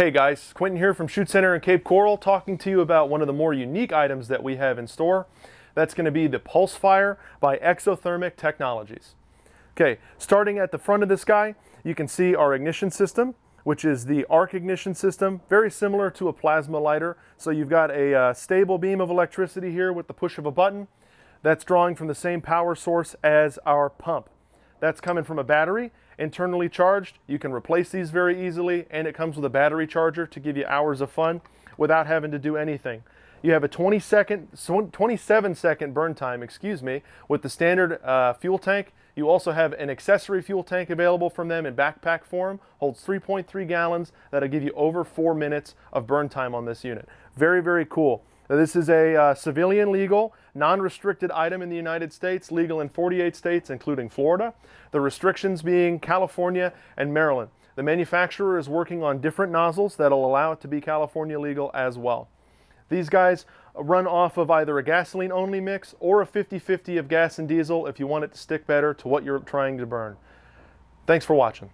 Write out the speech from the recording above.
Hey guys, Quentin here from Shoot Center in Cape Coral talking to you about one of the more unique items that we have in store. That's going to be the Pulse Fire by Exothermic Technologies. Okay, starting at the front of this guy, you can see our ignition system, which is the arc ignition system, very similar to a plasma lighter. So you've got a uh, stable beam of electricity here with the push of a button that's drawing from the same power source as our pump. That's coming from a battery, internally charged. You can replace these very easily, and it comes with a battery charger to give you hours of fun without having to do anything. You have a 20 second, 27 second burn time, excuse me, with the standard uh, fuel tank. You also have an accessory fuel tank available from them in backpack form, holds 3.3 gallons. That'll give you over four minutes of burn time on this unit. Very, very cool. Now, this is a uh, civilian legal non-restricted item in the United States, legal in 48 states, including Florida, the restrictions being California and Maryland. The manufacturer is working on different nozzles that'll allow it to be California legal as well. These guys run off of either a gasoline only mix or a 50-50 of gas and diesel if you want it to stick better to what you're trying to burn. Thanks for watching.